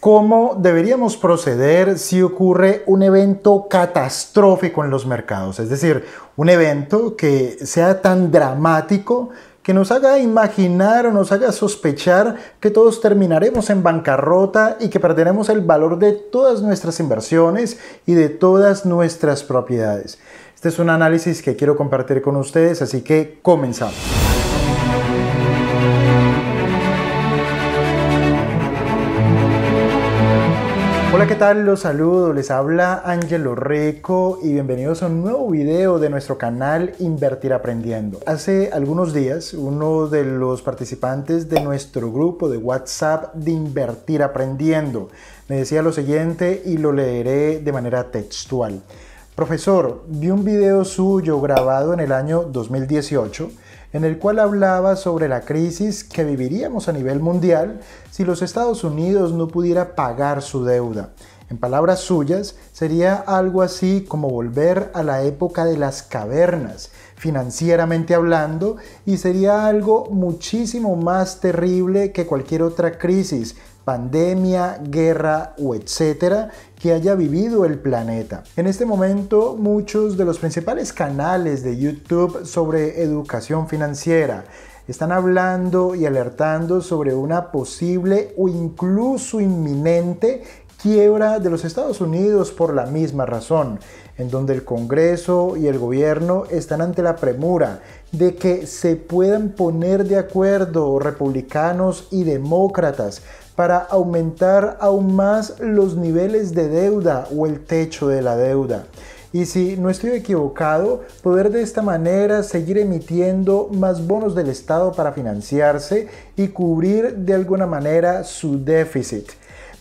¿Cómo deberíamos proceder si ocurre un evento catastrófico en los mercados? Es decir, un evento que sea tan dramático que nos haga imaginar o nos haga sospechar que todos terminaremos en bancarrota y que perderemos el valor de todas nuestras inversiones y de todas nuestras propiedades. Este es un análisis que quiero compartir con ustedes, así que comenzamos. Hola, ¿qué tal? Los saludo, les habla Angelo Rico y bienvenidos a un nuevo video de nuestro canal Invertir Aprendiendo. Hace algunos días, uno de los participantes de nuestro grupo de WhatsApp de Invertir Aprendiendo me decía lo siguiente y lo leeré de manera textual. Profesor, vi un video suyo grabado en el año 2018 en el cual hablaba sobre la crisis que viviríamos a nivel mundial si los Estados Unidos no pudiera pagar su deuda. En palabras suyas, sería algo así como volver a la época de las cavernas, financieramente hablando, y sería algo muchísimo más terrible que cualquier otra crisis, pandemia, guerra o etcétera que haya vivido el planeta. En este momento muchos de los principales canales de YouTube sobre educación financiera están hablando y alertando sobre una posible o incluso inminente quiebra de los Estados Unidos por la misma razón, en donde el Congreso y el gobierno están ante la premura de que se puedan poner de acuerdo republicanos y demócratas para aumentar aún más los niveles de deuda o el techo de la deuda. Y si no estoy equivocado, poder de esta manera seguir emitiendo más bonos del Estado para financiarse y cubrir de alguna manera su déficit.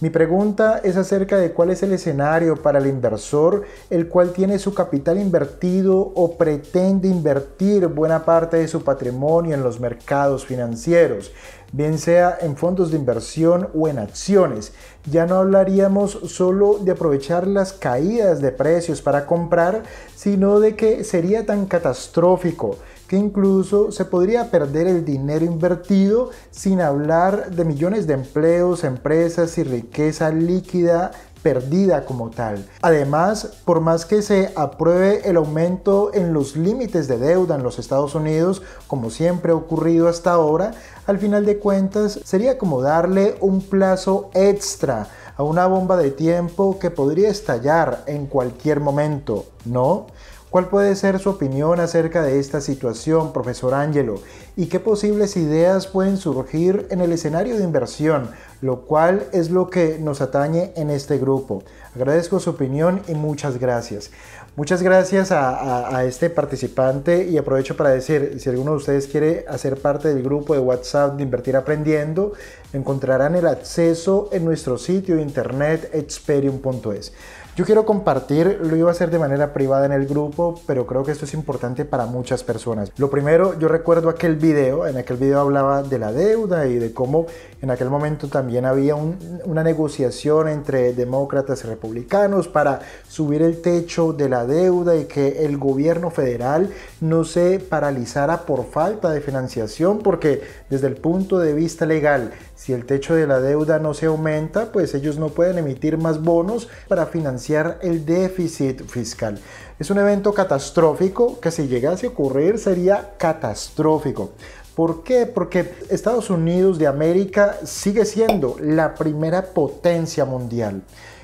Mi pregunta es acerca de cuál es el escenario para el inversor, el cual tiene su capital invertido o pretende invertir buena parte de su patrimonio en los mercados financieros bien sea en fondos de inversión o en acciones. Ya no hablaríamos solo de aprovechar las caídas de precios para comprar, sino de que sería tan catastrófico que incluso se podría perder el dinero invertido sin hablar de millones de empleos, empresas y riqueza líquida perdida como tal. Además, por más que se apruebe el aumento en los límites de deuda en los Estados Unidos, como siempre ha ocurrido hasta ahora, al final de cuentas sería como darle un plazo extra a una bomba de tiempo que podría estallar en cualquier momento, ¿no? ¿Cuál puede ser su opinión acerca de esta situación, profesor Ángelo? ¿Y qué posibles ideas pueden surgir en el escenario de inversión, lo cual es lo que nos atañe en este grupo? Agradezco su opinión y muchas gracias. Muchas gracias a, a este participante y aprovecho para decir, si alguno de ustedes quiere hacer parte del grupo de WhatsApp de Invertir Aprendiendo, encontrarán el acceso en nuestro sitio internet experium.es. Yo quiero compartir, lo iba a hacer de manera privada en el grupo, pero creo que esto es importante para muchas personas. Lo primero, yo recuerdo aquel video, en aquel video hablaba de la deuda y de cómo en aquel momento también había una negociación entre demócratas y republicanos para subir el techo de la deuda y que el gobierno federal no se paralizara por falta de financiación, porque desde el punto de vista legal, si el techo de la deuda no se aumenta, pues ellos no pueden emitir más bonos para financiar el déficit fiscal. Es un evento catastrófico que si llegase a ocurrir sería catastrófico. ¿Por qué? Porque Estados Unidos de América sigue siendo la primera potencia mundial.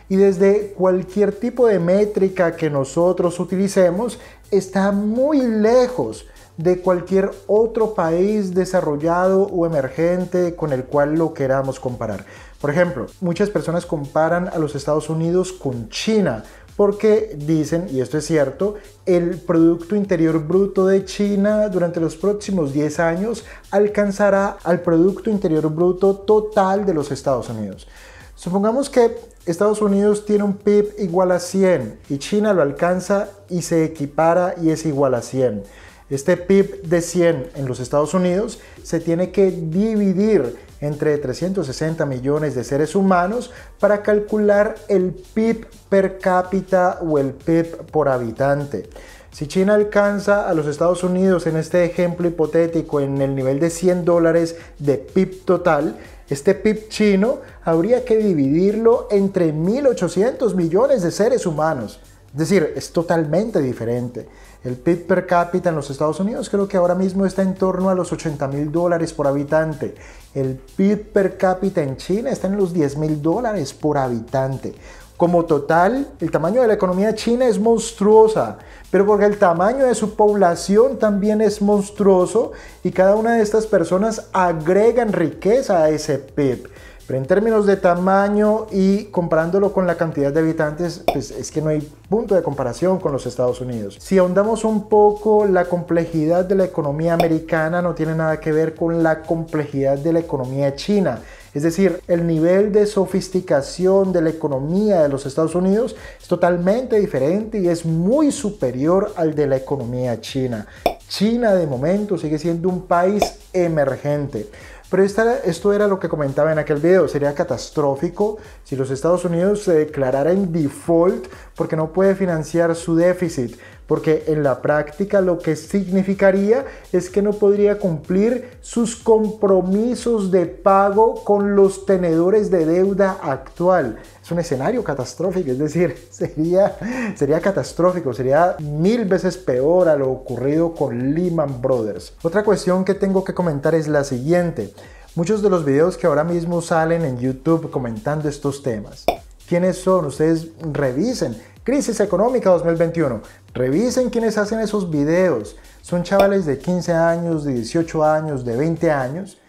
Y desde cualquier tipo de métrica que nosotros utilicemos, está muy lejos de cualquier otro país desarrollado o emergente con el cual lo queramos comparar. Por ejemplo, muchas personas comparan a los Estados Unidos con China porque dicen, y esto es cierto, el Producto Interior Bruto de China durante los próximos 10 años alcanzará al Producto Interior Bruto total de los Estados Unidos. Supongamos que Estados Unidos tiene un PIB igual a 100 y China lo alcanza y se equipara y es igual a 100. Este PIB de 100 en los Estados Unidos se tiene que dividir entre 360 millones de seres humanos para calcular el PIB per cápita o el PIB por habitante. Si China alcanza a los Estados Unidos en este ejemplo hipotético en el nivel de 100 dólares de PIB total, este PIB chino habría que dividirlo entre 1.800 millones de seres humanos. Es decir, es totalmente diferente. El PIB per cápita en los Estados Unidos creo que ahora mismo está en torno a los 80 mil dólares por habitante. El PIB per cápita en China está en los 10 mil dólares por habitante. Como total, el tamaño de la economía china es monstruosa, pero porque el tamaño de su población también es monstruoso y cada una de estas personas agregan riqueza a ese PIB. Pero en términos de tamaño y comparándolo con la cantidad de habitantes, pues es que no hay punto de comparación con los Estados Unidos. Si ahondamos un poco, la complejidad de la economía americana no tiene nada que ver con la complejidad de la economía china. Es decir, el nivel de sofisticación de la economía de los Estados Unidos es totalmente diferente y es muy superior al de la economía china. China de momento sigue siendo un país emergente. Pero esto era lo que comentaba en aquel video. Sería catastrófico si los Estados Unidos se declarara en default porque no puede financiar su déficit porque en la práctica lo que significaría es que no podría cumplir sus compromisos de pago con los tenedores de deuda actual. Es un escenario catastrófico, es decir, sería, sería catastrófico, sería mil veces peor a lo ocurrido con Lehman Brothers. Otra cuestión que tengo que comentar es la siguiente. Muchos de los videos que ahora mismo salen en YouTube comentando estos temas. ¿Quiénes son? Ustedes revisen Crisis Económica 2021. Revisen quienes hacen esos videos. Son chavales de 15 años, de 18 años, de 20 años,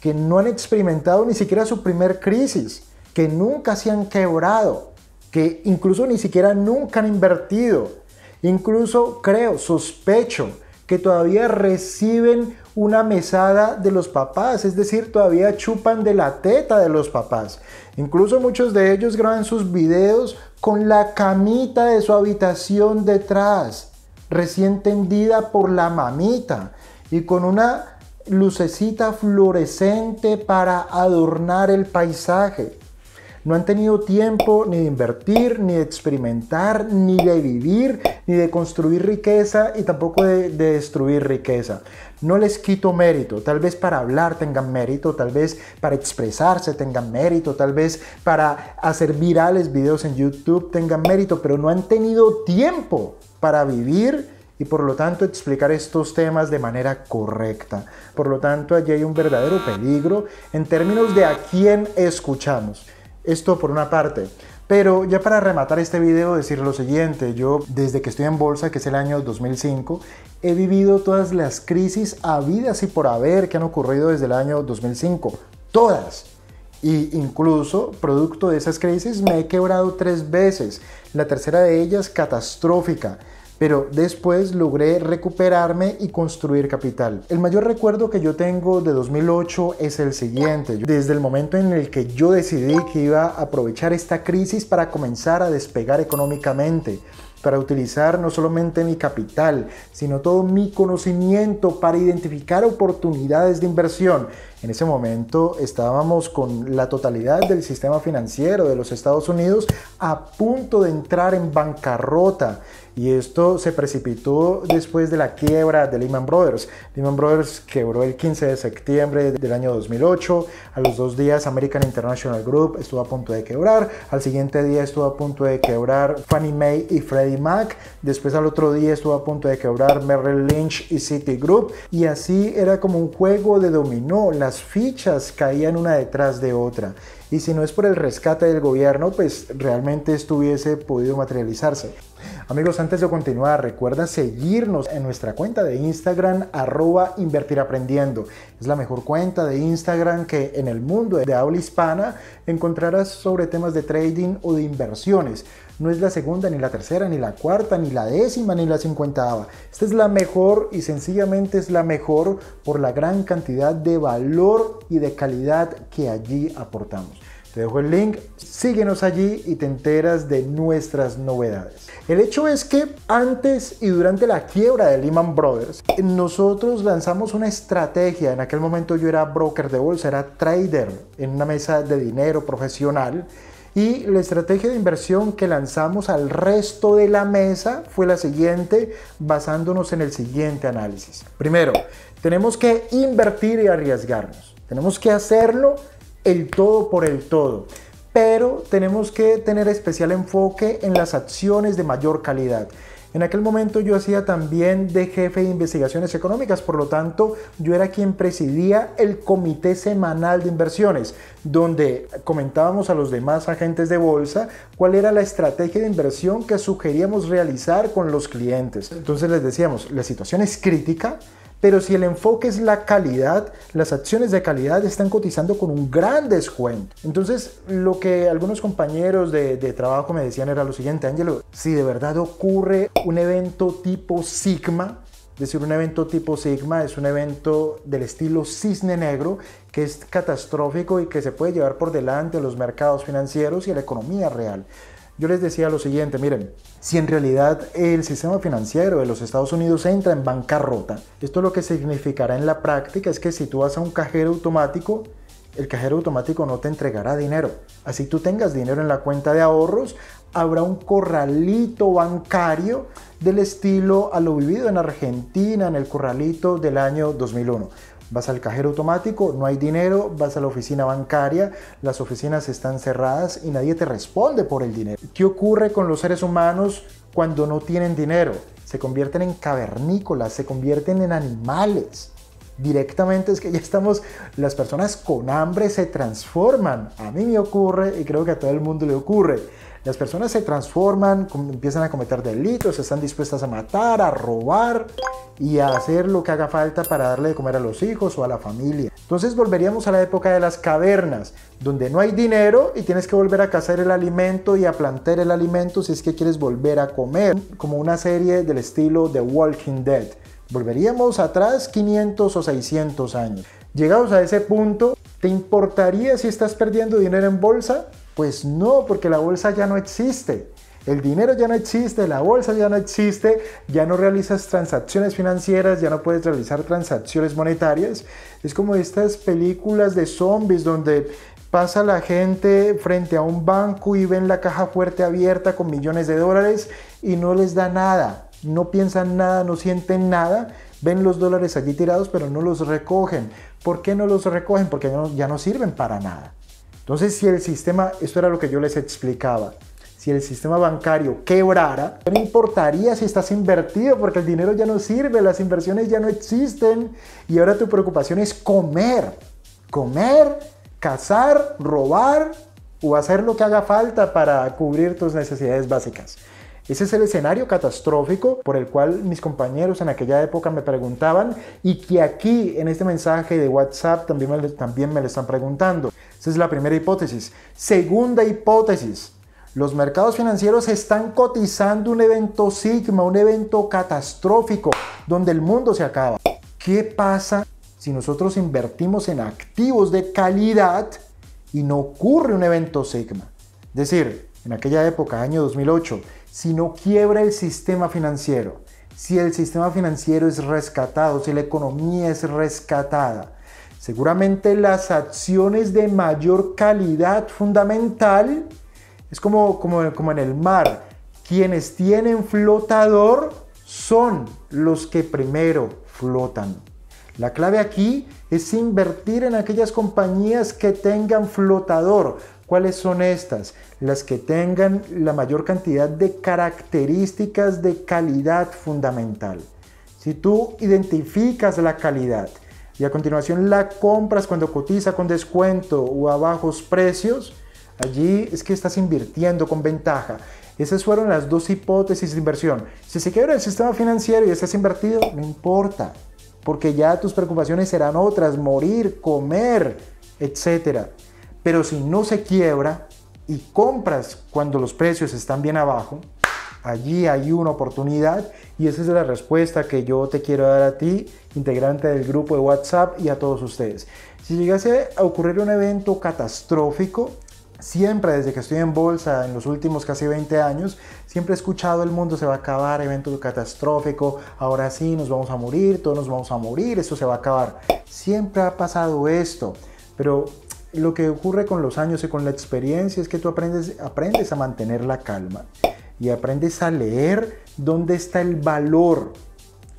que no han experimentado ni siquiera su primer crisis, que nunca se han quebrado, que incluso ni siquiera nunca han invertido. Incluso creo, sospecho, que todavía reciben una mesada de los papás, es decir, todavía chupan de la teta de los papás. Incluso muchos de ellos graban sus videos con la camita de su habitación detrás, recién tendida por la mamita y con una lucecita fluorescente para adornar el paisaje. No han tenido tiempo ni de invertir, ni de experimentar, ni de vivir, ni de construir riqueza y tampoco de, de, destruir riqueza. No les quito mérito, tal vez para hablar tengan mérito, tal vez para expresarse tengan mérito, tal vez para hacer virales videos en YouTube tengan mérito, pero no han tenido tiempo para vivir y por lo tanto explicar estos temas de manera correcta. Por lo tanto, allí hay un verdadero peligro en términos de a quién escuchamos. Esto por una parte. Pero ya para rematar este video decir lo siguiente, yo desde que estoy en bolsa, que es el año 2005, he vivido todas las crisis habidas y por haber que han ocurrido desde el año 2005, todas. Y incluso, producto de esas crisis, me he quebrado tres veces, la tercera de ellas catastrófica pero después logré recuperarme y construir capital. El mayor recuerdo que yo tengo de 2008 es el siguiente. Desde el momento en el que yo decidí que iba a aprovechar esta crisis para comenzar a despegar económicamente, para utilizar no solamente mi capital, sino todo mi conocimiento para identificar oportunidades de inversión en ese momento estábamos con la totalidad del sistema financiero de los Estados Unidos a punto de entrar en bancarrota y esto se precipitó después de la quiebra de Lehman Brothers. Lehman Brothers quebró el 15 de septiembre del año 2008. A los dos días American International Group estuvo a punto de quebrar. Al siguiente día estuvo a punto de quebrar Fannie Mae y Freddie Mac. Después al otro día estuvo a punto de quebrar Merrill Lynch y Citigroup. Y así era como un juego de dominó las fichas caían una detrás de otra. Y si no es por el rescate del gobierno, pues realmente esto hubiese podido materializarse. Amigos, antes de continuar, recuerda seguirnos en nuestra cuenta de Instagram, arroba invertiraprendiendo. Es la mejor cuenta de Instagram que en el mundo de Aula hispana encontrarás sobre temas de trading o de inversiones. No es la segunda, ni la tercera, ni la cuarta, ni la décima, ni la cincuentava. Esta es la mejor y sencillamente es la mejor por la gran cantidad de valor y de calidad que allí aportamos. Te dejo el link, síguenos allí y te enteras de nuestras novedades. El hecho es que antes y durante la quiebra de Lehman Brothers, nosotros lanzamos una estrategia. En aquel momento yo era broker de bolsa, era trader en una mesa de dinero profesional. Y la estrategia de inversión que lanzamos al resto de la mesa fue la siguiente, basándonos en el siguiente análisis. Primero, tenemos que invertir y arriesgarnos. Tenemos que hacerlo el todo por el todo pero tenemos que tener especial enfoque en las acciones de mayor calidad. En aquel momento yo hacía también de jefe de investigaciones económicas, por lo tanto yo era quien presidía el comité semanal de inversiones, donde comentábamos a los demás agentes de bolsa cuál era la estrategia de inversión que sugeríamos realizar con los clientes. Entonces les decíamos, la situación es crítica, pero si el enfoque es la calidad, las acciones de calidad están cotizando con un gran descuento. Entonces, lo que algunos compañeros de, trabajo me decían era lo siguiente, Ángelo, si de verdad ocurre un evento tipo Sigma, es decir, un evento tipo Sigma es un evento del estilo cisne negro que es catastrófico y que se puede llevar por delante a los mercados financieros y a la economía real. Yo les decía lo siguiente, miren, si en realidad el sistema financiero de los Estados Unidos entra en bancarrota, esto lo que significará en la práctica es que si tú vas a un cajero automático, el cajero automático no te entregará dinero. Así tú tengas dinero en la cuenta de ahorros, habrá un corralito bancario del estilo a lo vivido en Argentina en el corralito del año 2001. Vas al cajero automático, no hay dinero, vas a la oficina bancaria, las oficinas están cerradas y nadie te responde por el dinero. ¿Qué ocurre con los seres humanos cuando no tienen dinero? Se convierten en cavernícolas, se convierten en animales directamente es que ya estamos, las personas con hambre se transforman. A mí me ocurre y creo que a todo el mundo le ocurre. Las personas se transforman, empiezan a cometer delitos, están dispuestas a matar, a robar y a hacer lo que haga falta para darle de comer a los hijos o a la familia. Entonces volveríamos a la época de las cavernas, donde no hay dinero y tienes que volver a cazar el alimento y a plantar el alimento si es que quieres volver a comer, como una serie del estilo The Walking Dead. Volveríamos atrás 500 o 600 años. Llegados a ese punto, ¿te importaría si estás perdiendo dinero en bolsa? Pues no, porque la bolsa ya no existe. El dinero ya no existe, la bolsa ya no existe, ya no realizas transacciones financieras, ya no puedes realizar transacciones monetarias. Es como estas películas de zombies donde pasa la gente frente a un banco y ven la caja fuerte abierta con millones de dólares y no les da nada no piensan nada, no sienten nada, ven los dólares allí tirados, pero no los recogen. ¿Por qué no los recogen? Porque ya no, sirven para nada. Entonces, si el sistema, esto era lo que yo les explicaba, si el sistema bancario quebrara, no importaría si estás invertido porque el dinero ya no sirve, las inversiones ya no existen y ahora tu preocupación es comer, comer, cazar, robar o hacer lo que haga falta para cubrir tus necesidades básicas. Ese es el escenario catastrófico por el cual mis compañeros en aquella época me preguntaban y que aquí en este mensaje de WhatsApp también me, también me lo están preguntando. Esa es la primera hipótesis. Segunda hipótesis. Los mercados financieros están cotizando un evento sigma, un evento catastrófico, donde el mundo se acaba. ¿Qué pasa si nosotros invertimos en activos de calidad y no ocurre un evento sigma? Es decir, en aquella época, año 2008, si no quiebra el sistema financiero. Si el sistema financiero es rescatado, si la economía es rescatada, seguramente las acciones de mayor calidad fundamental es como, como en el mar. Quienes tienen flotador son los que primero flotan. La clave aquí es invertir en aquellas compañías que tengan flotador, ¿Cuáles son estas? Las que tengan la mayor cantidad de características de calidad fundamental. Si tú identificas la calidad y a continuación la compras cuando cotiza con descuento o a bajos precios, allí es que estás invirtiendo con ventaja. Esas fueron las dos hipótesis de inversión. Si se quiebra el sistema financiero y estás invertido, no importa, porque ya tus preocupaciones serán otras, morir, comer, etcétera. Pero si no se quiebra y compras cuando los precios están bien abajo, allí hay una oportunidad y esa es la respuesta que yo te quiero dar a ti, integrante del grupo de WhatsApp y a todos ustedes. Si llegase a ocurrir un evento catastrófico, siempre desde que estoy en bolsa en los últimos casi 20 años, siempre he escuchado el mundo se va a acabar, evento catastrófico, ahora sí nos vamos a morir, todos nos vamos a morir, esto se va a acabar. Siempre ha pasado esto, pero lo que ocurre con los años y con la experiencia es que tú aprendes, aprendes a mantener la calma y aprendes a leer dónde está el valor,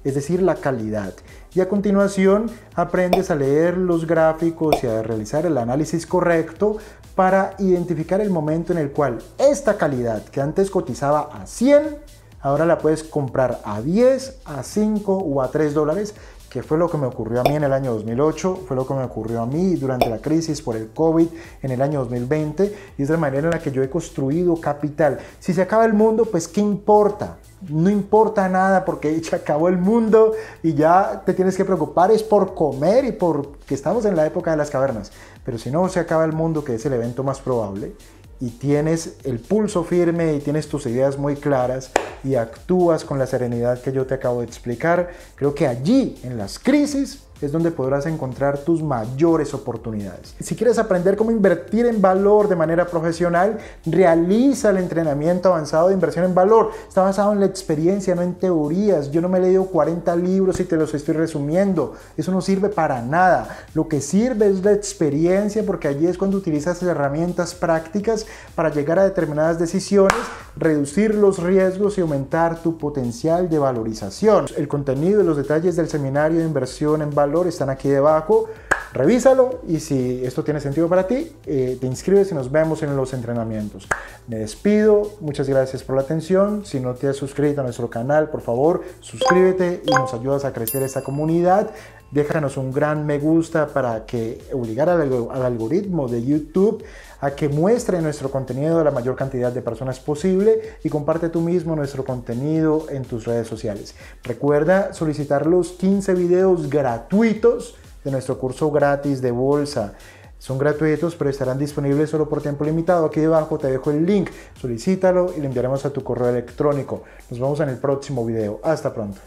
es decir, la calidad. Y a continuación aprendes a leer los gráficos y a realizar el análisis correcto para identificar el momento en el cual esta calidad que antes cotizaba a 100, ahora la puedes comprar a 10, a 5 o a 3 dólares que fue lo que me ocurrió a mí en el año 2008, fue lo que me ocurrió a mí durante la crisis por el COVID en el año 2020 y es la manera en la que yo he construido capital. Si se acaba el mundo, pues ¿qué importa? No importa nada porque se acabó el mundo y ya te tienes que preocupar es por comer y por que estamos en la época de las cavernas. Pero si no se acaba el mundo, que es el evento más probable, y tienes el pulso firme y tienes tus ideas muy claras y actúas con la serenidad que yo te acabo de explicar, creo que allí, en las crisis, es donde podrás encontrar tus mayores oportunidades. Si quieres aprender cómo invertir en valor de manera profesional, realiza el entrenamiento avanzado de inversión en valor. Está basado en la experiencia, no en teorías. Yo no me he leído 40 libros y te los estoy resumiendo. Eso no sirve para nada. Lo que sirve es la experiencia porque allí es cuando utilizas herramientas prácticas para llegar a determinadas decisiones, reducir los riesgos y aumentar tu potencial de valorización. El contenido y los detalles del seminario de inversión en valor están aquí debajo. Revísalo y si esto tiene sentido para ti, eh, te inscribes y nos vemos en los entrenamientos. Me despido, muchas gracias por la atención. Si no te has suscrito a nuestro canal, por favor, suscríbete y nos ayudas a crecer esta comunidad. Déjanos un gran me gusta para que obligar al algoritmo de YouTube a que muestre nuestro contenido a la mayor cantidad de personas posible y comparte tú mismo nuestro contenido en tus redes sociales. Recuerda solicitar los 15 videos gratuitos de nuestro curso gratis de bolsa. Son gratuitos, pero estarán disponibles solo por tiempo limitado. Aquí debajo te dejo el link. Solicítalo y lo enviaremos a tu correo electrónico. Nos vemos en el próximo video. Hasta pronto.